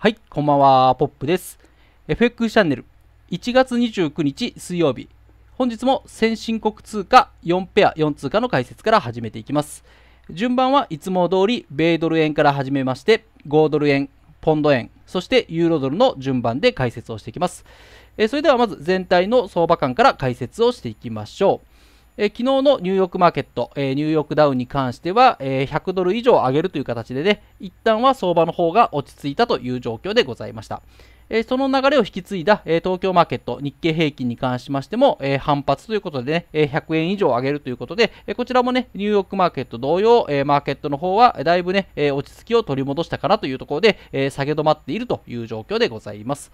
はい、こんばんは、ポップです。FX チャンネル、1月29日水曜日、本日も先進国通貨4ペア4通貨の解説から始めていきます。順番はいつも通り、米ドル円から始めまして、5ドル円、ポンド円、そしてユーロドルの順番で解説をしていきます。えそれではまず全体の相場感から解説をしていきましょう。えー、昨日のニューヨークマーケット、えー、ニューヨークダウンに関しては、えー、100ドル以上上げるという形でね、一旦は相場の方が落ち着いたという状況でございました。えその流れを引き継いだ、え東京マーケット、日経平均に関しましても、え反発ということでね、え100円以上上げるということで、えこちらもね、ニューヨークマーケット同様、えマーケットの方はだいぶね、え落ち着きを取り戻したかなというところで、え下げ止まっているという状況でございます。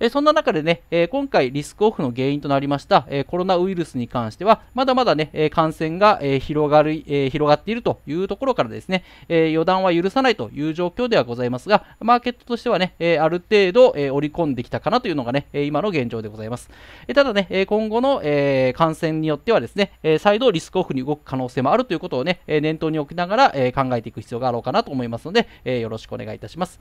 えそんな中でね、え今回リスクオフの原因となりました、えコロナウイルスに関しては、まだまだね、え感染が、え広がる、え広がっているというところからですね、え予断は許さないという状況ではございますが、マーケットとしてはね、えある程度、え織り込んできたかなというのがね、今の現状でございます。えただね、今後の、え感染によってはですね、え再度リスクオフに動く可能性もあるということをね、え念頭に置きながら、え考えていく必要があろうかなと思いますので、えよろしくお願いいたします。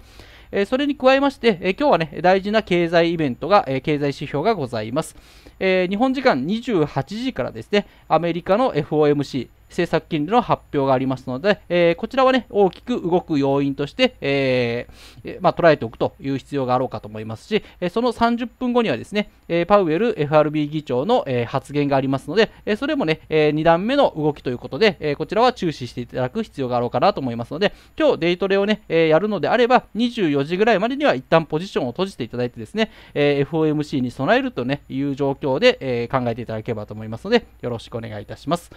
えそれに加えまして、え今日はね、大事な経済イベントが、えー、経済指標がございます、えー、日本時間28時からですねアメリカの FOMC 政策金利の発表がありますので、えー、こちらはね、大きく動く要因として、えー、まあ、捉えておくという必要があろうかと思いますし、えその30分後にはですね、えパウエル FRB 議長の、え発言がありますので、えそれもね、え2段目の動きということで、えこちらは注視していただく必要があろうかなと思いますので、今日デイトレをね、えやるのであれば、24時ぐらいまでには一旦ポジションを閉じていただいてですね、え FOMC に備えると、ね、いう状況で、え考えていただければと思いますので、よろしくお願いいたします。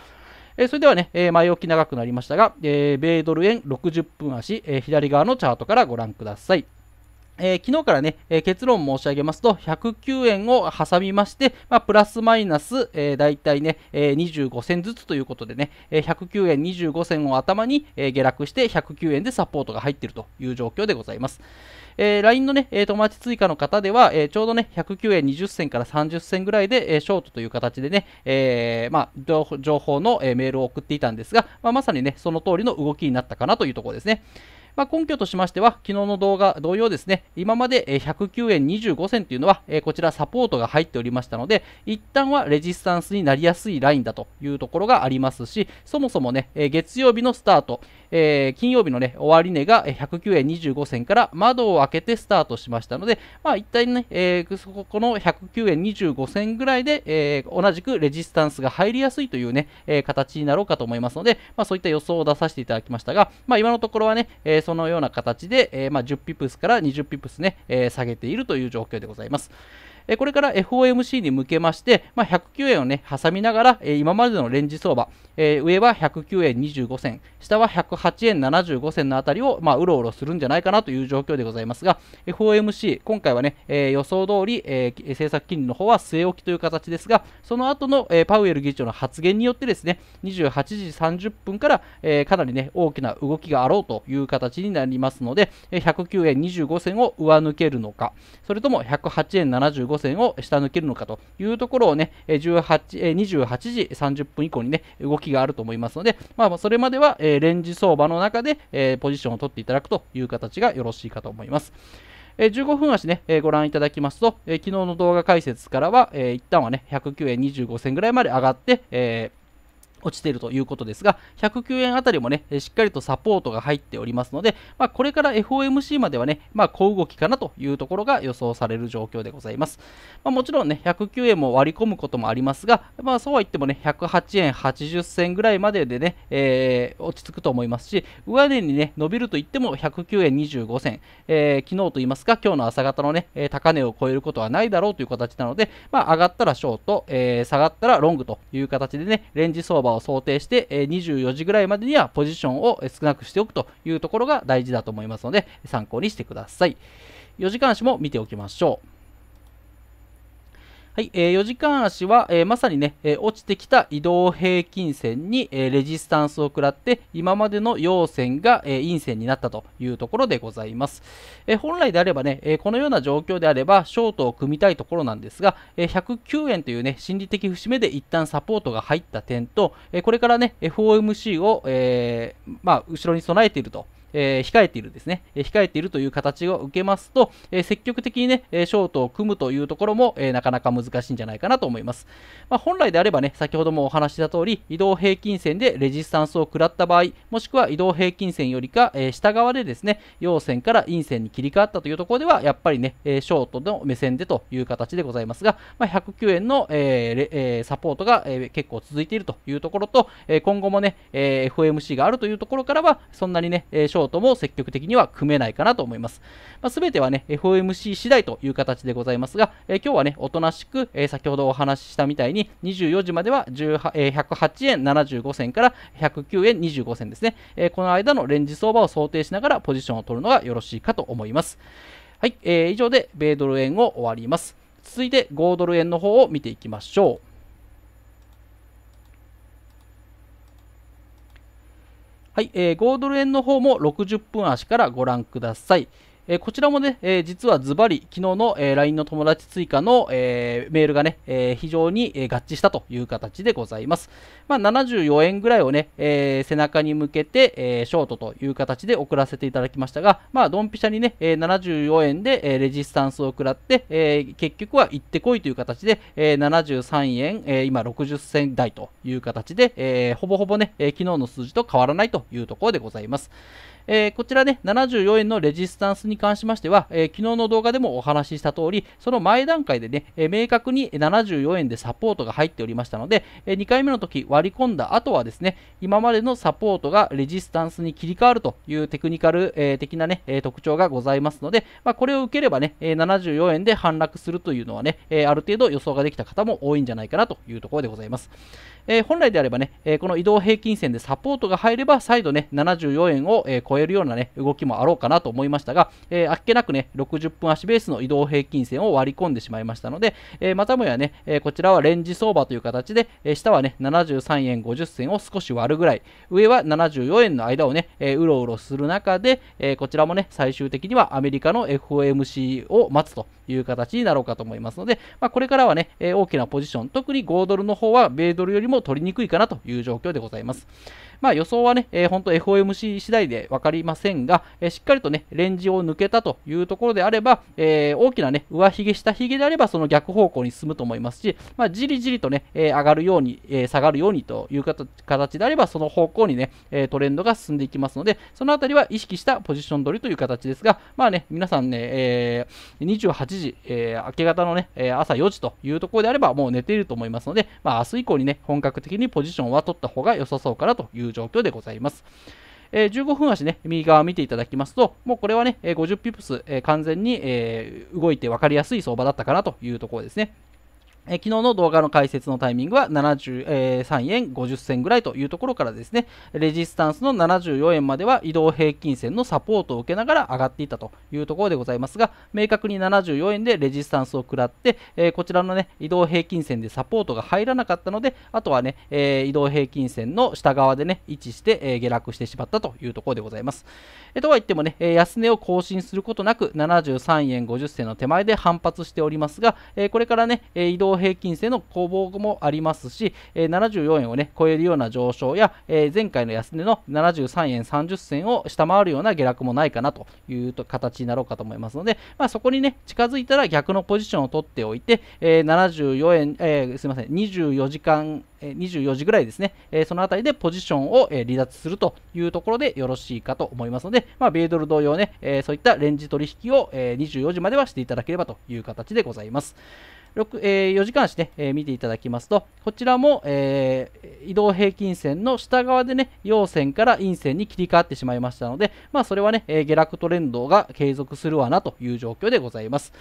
えそれではね、え前置き長くなりましたが、え米ドル円60分足、え左側のチャートからご覧ください。えー、昨日からね、えー、結論申し上げますと、109円を挟みまして、まあ、プラスマイナス、えー、大体ね、えー、25銭ずつということでね、えー、109円25銭を頭に、え下落して、109円でサポートが入っているという状況でございます。えー、LINE のね、え友達追加の方では、えちょうどね、109円20銭から30銭ぐらいで、えショートという形でね、えまあ、情報の、えメールを送っていたんですが、まあ、まさにね、その通りの動きになったかなというところですね。まあ、根拠としましては、昨日の動画同様ですね、今まで109円25銭というのは、こちらサポートが入っておりましたので、一旦はレジスタンスになりやすいラインだというところがありますし、そもそもね、月曜日のスタート、えー、金曜日のね、終値が109円25銭から窓を開けてスタートしましたので、まあ一体ね、えー、そこの109円25銭ぐらいで、えー、同じくレジスタンスが入りやすいというね、えー、形になろうかと思いますので、まあそういった予想を出させていただきましたが、まあ今のところはね、えー、そのような形で、えー、まあ10ピプスから20ピプスね、えー、下げているという状況でございます。これから FOMC に向けまして、まあ、109円をね、挟みながら、今までのレンジ相場、上は109円25銭、下は108円75銭のあたりを、まあ、うろうろするんじゃないかなという状況でございますが、FOMC、今回はね、予想通り、政策金利の方は据え置きという形ですが、その後の、パウエル議長の発言によってですね、28時30分から、かなりね、大きな動きがあろうという形になりますので、109円25銭を上抜けるのか、それとも108円75 15線を下抜けるのかというところをね、18 28時30分以降にね、動きがあると思いますので、まあ、それまではえレンジ相場の中でえポジションを取っていただくという形がよろしいかと思います。え15分足ね、えご覧いただきますと、え昨日の動画解説からは、えー、一旦はね、109円25銭ぐらいまで上がって、えー落ちているということですが、109円あたりもね、しっかりとサポートが入っておりますので、まあ、これから FOMC まではね、まあ、小動きかなというところが予想される状況でございます。まあ、もちろんね、109円も割り込むこともありますが、まあ、そうは言ってもね、108円80銭ぐらいまででね、えー、落ち着くと思いますし、上値にね、伸びると言っても109円25銭、えー、昨日と言いますか、今日の朝方のね、高値を超えることはないだろうという形なので、まあ、上がったらショート、えー、下がったらロングという形でね、レンジ相場を想定して、え24時ぐらいまでにはポジションを少なくしておくというところが大事だと思いますので、参考にしてください。4時間足も見ておきましょう。はいえー、4時間足は、えー、まさにね、えー、落ちてきた移動平均線に、えレジスタンスを食らって今までの陽線が、え陰線になったというところでございます、え本来であればね、えこのような状況であればショートを組みたいところなんですが、え109円というね心理的節目で一旦サポートが入った点と、えこれからね FOMC を、えまあ、後ろに備えているとえー、控えているですね、え控えているという形を受けますと、え積極的にね、ショートを組むというところも、えなかなか難しいんじゃないかなと思います。まあ、本来であればね、先ほどもお話した通り、移動平均線でレジスタンスを食らった場合、もしくは移動平均線よりか、え下側でですね、陽線から陰線に切り替わったというところでは、やっぱりね、えショートの目線でという形でございますが、まあ、109円の、ええサポートが、え結構続いているというところと、え今後もね、え FOMC があるというところからは、そんなにね、えショート長とも積極的には組めないかなと思います。まあ、全てはね、FOMC 次第という形でございますが、えー、今日はね、おとなしく、えー、先ほどお話ししたみたいに、24時までは18、えー、108円75銭から109円25銭ですね、えー、この間のレンジ相場を想定しながらポジションを取るのがよろしいかと思います。はい、えー、以上で米ドル円を終わります。続いて5ドル円の方を見ていきましょう。はい、えー、5ドル円の方も60分足からご覧ください。えこちらもね、え実はズバリ昨日の、え LINE の友達追加の、えメールがね、え非常に、え合致したという形でございます。まあ、74円ぐらいをね、え背中に向けて、えショートという形で送らせていただきましたが、まあ、ドンピシャにね、え74円で、えレジスタンスを食らって、え結局は行ってこいという形で、え73円、え今60銭台という形で、えほぼほぼね、え昨日の数字と変わらないというところでございます。えー、こちらね、74円のレジスタンスに関しましては、えー、昨日の動画でもお話しした通り、その前段階でね、えー、明確に74円でサポートが入っておりましたので、え2回目の時割り込んだ後はですね、今までのサポートがレジスタンスに切り替わるというテクニカル、え的なね、え特徴がございますので、まあ、これを受ければね、え74円で反落するというのはね、えある程度予想ができた方も多いんじゃないかなというところでございます。え本来であればね、えこの移動平均線でサポートが入れば、再度ね、74円を、えー超えるような、ね、動きもあろうかなと思いましたが、えー、あっけなくね、60分足ベースの移動平均線を割り込んでしまいましたので、えー、またもやね、えー、こちらはレンジ相場という形で、え下はね、73円50銭を少し割るぐらい、上は74円の間をね、えうろうろする中で、えこちらもね、最終的にはアメリカの FOMC を待つという形になろうかと思いますので、まあ、これからはね、え大きなポジション、特に5ドルの方は米ドルよりも取りにくいかなという状況でございます。まあ予想はね、えー、本当 FOMC 次第で分かりませんが、えー、しっかりとね、レンジを抜けたというところであれば、えー、大きなね、上髭下髭であればその逆方向に進むと思いますし、まあじりじりとね、え上がるように、え下がるようにという形であればその方向にね、えトレンドが進んでいきますので、そのあたりは意識したポジション取りという形ですが、まあね、皆さんね、え28時、え明け方のね、朝4時というところであればもう寝ていると思いますので、まあ明日以降にね、本格的にポジションは取った方が良さそうかなという状況でございます。えー、15分足ね、右側見ていただきますと、もうこれはね、50ピプス、えー、完全に、えー、動いて分かりやすい相場だったかなというところですね。え昨日の動画の解説のタイミングは73円50銭ぐらいというところからですね、レジスタンスの74円までは移動平均線のサポートを受けながら上がっていたというところでございますが、明確に74円でレジスタンスを食らって、えこちらのね、移動平均線でサポートが入らなかったので、あとはね、え移動平均線の下側でね、位置して、え下落してしまったというところでございます。えとはいってもね、え安値を更新することなく73円50銭の手前で反発しておりますが、えこれからね、移動動平均線の攻防もありますし、えー、74円を、ね、超えるような上昇や、えー、前回の安値の73円30銭を下回るような下落もないかなというと形になろうかと思いますので、まあ、そこに、ね、近づいたら逆のポジションを取っておいて、えー、74円、えー、すいません、24時間24時ぐらいですね、えそのあたりでポジションを、え離脱するというところでよろしいかと思いますので、まあ、米ドル同様ね、えそういったレンジ取引を、え24時まではしていただければという形でございます。えー、4時間足で、えー、見ていただきますと、こちらも、えー、移動平均線の下側でね、陽線から陰線に切り替わってしまいましたので、まあ、それはね、え下落トレンドが継続するわなという状況でございます。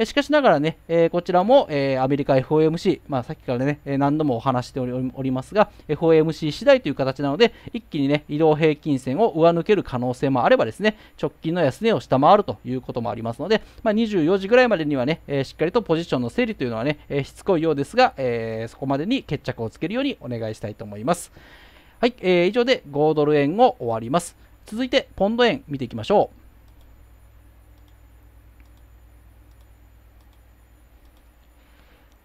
えしかしながらね、えこちらも、えアメリカ FOMC、まあ、さっきからね、え何度もお話しておりますが、FOMC 次第という形なので、一気にね、移動平均線を上抜ける可能性もあればですね、直近の安値を下回るということもありますので、まあ、24時ぐらいまでにはね、えしっかりとポジションの整理というのはね、えしつこいようですが、えそこまでに決着をつけるようにお願いしたいと思います。はい、えー、以上で5ドル円を終わります。続いて、ポンド円見ていきましょう。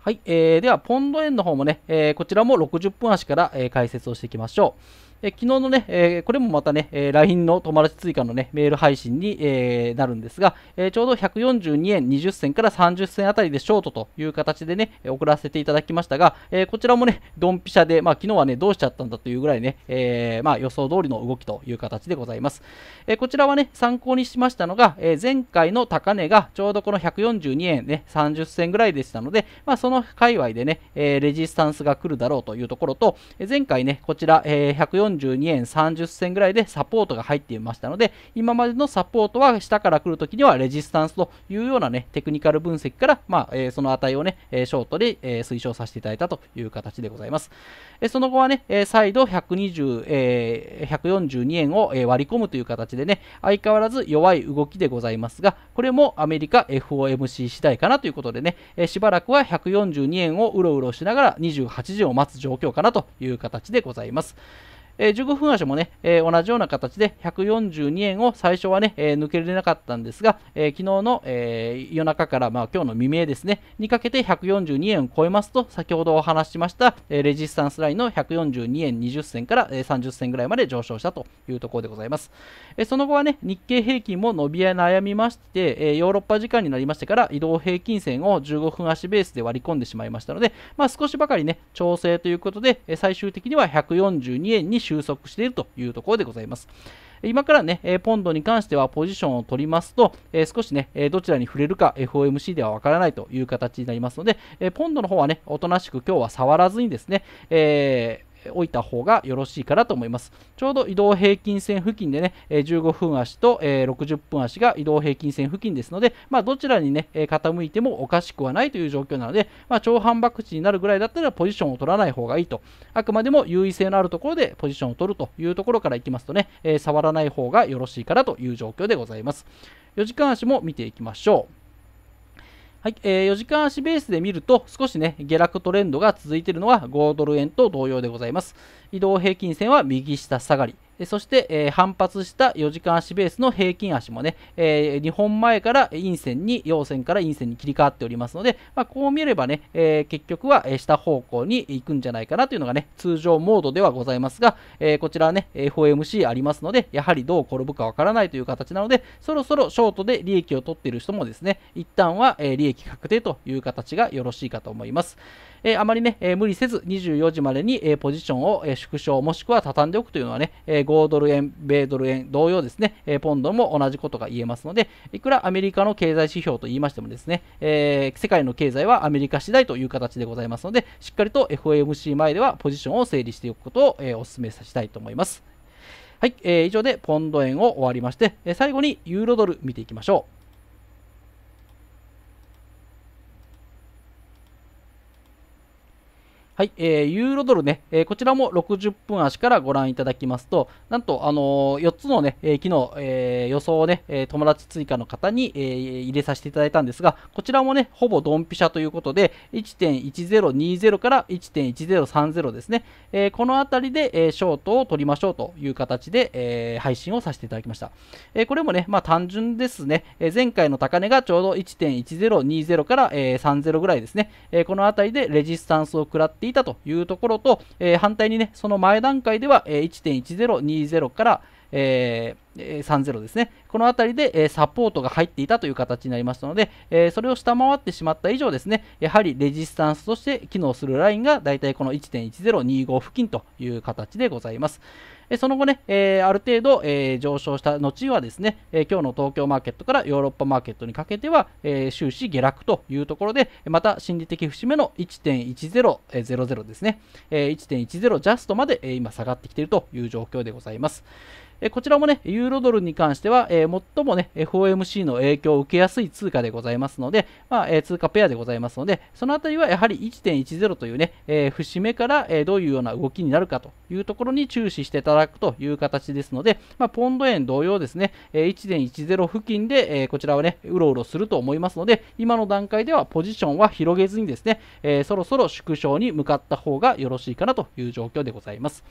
はい、えー、では、ポンド円の方もね、えー、こちらも60分足から、えー、解説をしていきましょう。え昨日のね、えこれもまたね、え LINE の友達追加のね、メール配信に、えなるんですが、えちょうど142円20銭から30銭あたりでショートという形でね、送らせていただきましたが、えこちらもね、ドンピシャで、まあ、昨日はね、どうしちゃったんだというぐらいね、えまあ、予想通りの動きという形でございます。えこちらはね、参考にしましたのが、え前回の高値がちょうどこの142円ね、30銭ぐらいでしたので、まあ、その界隈でね、えレジスタンスが来るだろうというところと、前回ね、こちら、え142 42円30銭ぐらいでサポートが入っていましたので、今までのサポートは下から来るときにはレジスタンスというようなね、テクニカル分析から、まあ、えその値をね、えショートで、え推奨させていただいたという形でございます。えその後はね、え再度120、え142円を、え割り込むという形でね、相変わらず弱い動きでございますが、これもアメリカ FOMC 次第かなということでね、えしばらくは142円をうろうろしながら28時を待つ状況かなという形でございます。えー、15分足もね、えー、同じような形で142円を最初はね、えー、抜けられなかったんですが、え昨日の、え夜中から、まあ、今日の未明ですね、にかけて142円を超えますと、先ほどお話ししました、えレジスタンスラインの142円20銭から、え30銭ぐらいまで上昇したというところでございます。えその後はね、日経平均も伸び悩みまして、えヨーロッパ時間になりましてから移動平均線を15分足ベースで割り込んでしまいましたので、まあ、少しばかりね、調整ということで、え最終的には142円に収束しているというところでございます。今からね、ポンドに関してはポジションを取りますと、少しね、どちらに触れるか FOMC ではわからないという形になりますので、ポンドの方はね、おとなしく今日は触らずにですね、えーおいた方がよろしいかなと思いますちょうど移動平均線付近でね、え15分足と、え60分足が移動平均線付近ですので、まあ、どちらにね、え傾いてもおかしくはないという状況なので、まあ、超反爆地になるぐらいだったらポジションを取らない方がいいとあくまでも優位性のあるところでポジションを取るというところからいきますとね、え触らない方がよろしいかなという状況でございます4時間足も見ていきましょうはい、えー、4時間足ベースで見ると、少しね、下落トレンドが続いているのは5ドル円と同様でございます。移動平均線は右下下がり、そして、え反発した4時間足ベースの平均足もね、えー、2本前から陰線に陽線から陰線に切り替わっておりますので、まあ、こう見ればね、え結局は下方向に行くんじゃないかなというのがね通常モードではございますが、えこちらはね FOMC ありますのでやはりどう転ぶかわからないという形なのでそろそろショートで利益を取っている人もですね一旦は利益確定という形がよろしいかと思います。えー、あまりね、えー、無理せず24時までに、えー、ポジションを、え縮小もしくは畳んでおくというのはね、え5ドル円、米ドル円同様ですね、えポンドも同じことが言えますので、いくらアメリカの経済指標と言いましてもですね、え世界の経済はアメリカ次第という形でございますので、しっかりと FOMC 前ではポジションを整理しておくことを、えお勧めさせたいと思います。はい、えー、以上でポンド円を終わりまして、え最後にユーロドル見ていきましょう。はい、えー、ユーロドルね、えー、こちらも60分足からご覧いただきますと、なんと、あのー、4つのね、えー、昨日、えー、予想をね、えー、友達追加の方に、えー、入れさせていただいたんですが、こちらもね、ほぼドンピシャということで、1.1020から1.1030ですね、えー、このあたりで、えー、ショートを取りましょうという形で、えー、配信をさせていただきました。えー、これもね、まあ単純ですね、えー、前回の高値がちょうど1.1020から、えー、30ぐらいですね、えー、このあたりでレジスタンスを食らって、ていたというところと、えー、反対にね、その前段階では、1.1020から、えー、30ですね、このあたりで、えサポートが入っていたという形になりましたので、えそれを下回ってしまった以上ですね、やはりレジスタンスとして機能するラインがだいたいこの1.1025付近という形でございます。その後ね、えある程度、え上昇した後はですね、え今日の東京マーケットからヨーロッパマーケットにかけては、え終始下落というところで、また心理的節目の1.1000ですね、え1.10ジャストまで、え今下がってきているという状況でございます。えこちらもね、ユーロドルに関しては、えー、最もね、FOMC の影響を受けやすい通貨でございますので、まあ、え通貨ペアでございますので、そのあたりはやはり1.10というね、えー、節目から、えどういうような動きになるかというところに注視していただくという形ですので、まあ、ポンド円同様ですね、え1.10付近で、えこちらはね、うろうろすると思いますので、今の段階ではポジションは広げずにですね、えそろそろ縮小に向かった方がよろしいかなという状況でございます。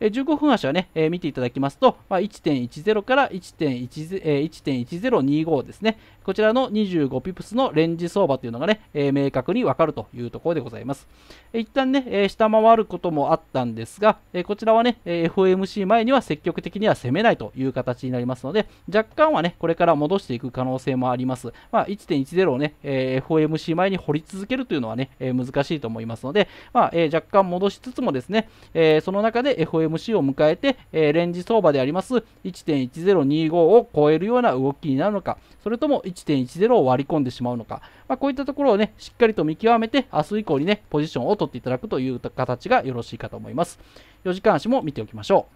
15分足はね、え見ていただきますと、ま1.10から1.1025ですね、こちらの25ピプスのレンジ相場というのがね、え明確にわかるというところでございます。一旦ね、え下回ることもあったんですが、えこちらはね、え FOMC 前には積極的には攻めないという形になりますので、若干はね、これから戻していく可能性もあります。まあ、1.10をね、え FOMC 前に掘り続けるというのはね、え難しいと思いますので、まあ、え若干戻しつつもですね、えその中で FOMC MC を迎えて、えー、レンジ相場であります1.1025を超えるような動きになるのか、それとも1.10を割り込んでしまうのか、まあ、こういったところをね、しっかりと見極めて、明日以降にね、ポジションを取っていただくという形がよろしいかと思います。4時間足も見ておきましょう。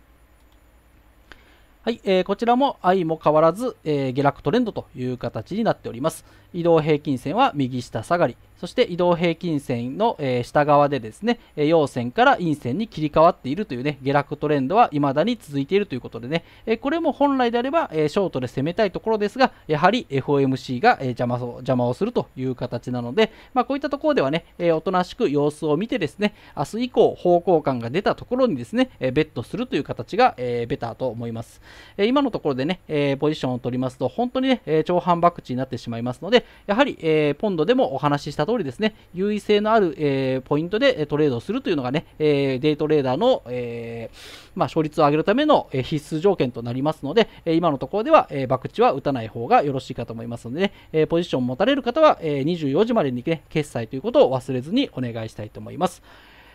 はい、えー、こちらも相も変わらず、えー、下落トレンドという形になっております。移動平均線は右下下がり、そして移動平均線の、え下側でですね、え陽線から陰線に切り替わっているというね、下落トレンドは未だに続いているということでね、えこれも本来であれば、えショートで攻めたいところですが、やはり FOMC が、え邪魔邪魔をするという形なので、まあ、こういったところではね、えおとなしく様子を見てですね、明日以降方向感が出たところにですね、えベットするという形が、えベターと思います。え今のところでね、えポジションを取りますと、本当にね、え長反博打になってしまいますので、やはり、えポンドでもお話ししたと通りですね、優位性のある、えー、ポイントでトレードするというのがね、えー、デイトレーダーの、えー、まあ、勝率を上げるための必須条件となりますので、今のところでは、えー、バクチは打たない方がよろしいかと思いますので、ね、えポジションを持たれる方は、え24時までに、ね、決済ということを忘れずにお願いしたいと思います。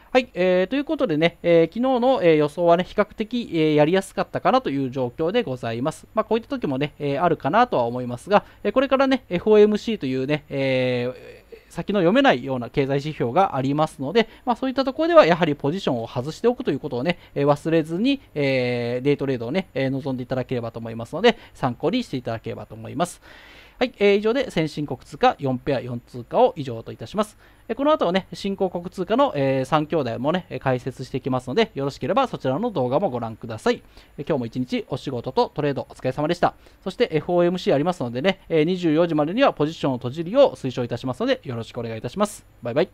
はい、えー、ということでね、えー、昨日の、えー、予想はね、比較的、えー、やりやすかったかなという状況でございます。まあ、こういった時もね、えあるかなとは思いますが、えこれからね、FOMC というね、え先の読めないような経済指標がありますので、まあ、そういったところではやはりポジションを外しておくということをね、え忘れずに、えー、デイトレードをね、えー、望んでいただければと思いますので、参考にしていただければと思います。はい、えー、以上で先進国通貨4ペア4通貨を以上といたします。えこの後はね、新興国通貨の、えー、3兄弟もね、解説していきますので、よろしければそちらの動画もご覧ください。え今日も一日お仕事とトレードお疲れ様でした。そして FOMC ありますのでね、え24時までにはポジションを閉じるよう推奨いたしますので、よろしくお願いいたします。バイバイ。